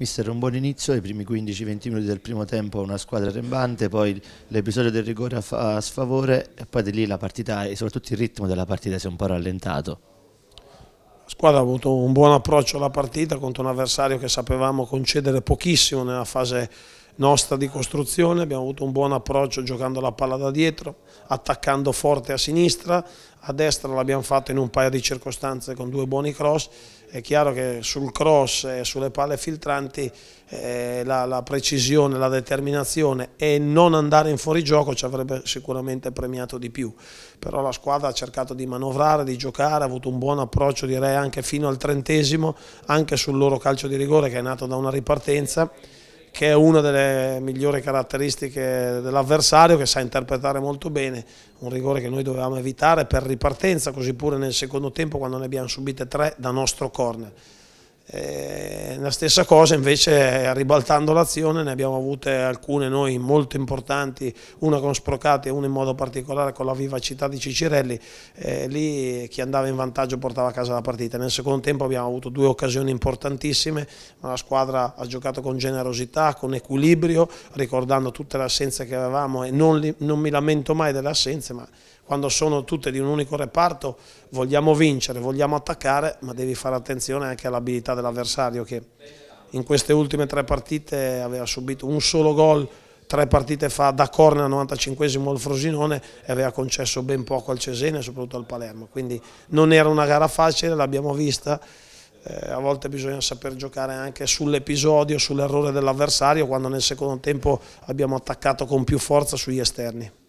Mister, un buon inizio, i primi 15-20 minuti del primo tempo una squadra rembante, poi l'episodio del rigore a, a sfavore e poi di lì la partita e soprattutto il ritmo della partita si è un po' rallentato. La squadra ha avuto un buon approccio alla partita contro un avversario che sapevamo concedere pochissimo nella fase nostra di costruzione, abbiamo avuto un buon approccio giocando la palla da dietro, attaccando forte a sinistra, a destra l'abbiamo fatto in un paio di circostanze con due buoni cross, è chiaro che sul cross e sulle palle filtranti eh, la, la, precisione, la determinazione e non andare in fuorigioco ci avrebbe sicuramente premiato di più, però la squadra ha cercato di manovrare, di giocare, ha avuto un buon approccio direi anche fino al trentesimo, anche sul loro calcio di rigore che è nato da una ripartenza che è una delle migliori caratteristiche dell'avversario che sa interpretare molto bene, un rigore che noi dovevamo evitare per ripartenza, così pure nel secondo tempo quando ne abbiamo subite tre da nostro corner. Eh, la stessa cosa invece ribaltando l'azione ne abbiamo avute alcune noi molto importanti, una con Sprocati e una in modo particolare con la vivacità di Cicirelli, eh, lì chi andava in vantaggio portava a casa la partita. Nel secondo tempo abbiamo avuto due occasioni importantissime, ma la squadra ha giocato con generosità, con equilibrio, ricordando tutte le assenze che avevamo e non, li, non mi lamento mai delle assenze, ma quando sono tutte di un unico reparto vogliamo vincere, vogliamo attaccare, ma devi fare attenzione anche all'abilità dell'avversario che in queste ultime tre partite aveva subito un solo gol tre partite fa da corna al 95esimo al Frosinone e aveva concesso ben poco al Cesena e soprattutto al Palermo. Quindi non era una gara facile, l'abbiamo vista. Eh, a volte bisogna saper giocare anche sull'episodio, sull'errore dell'avversario, quando nel secondo tempo abbiamo attaccato con più forza sugli esterni.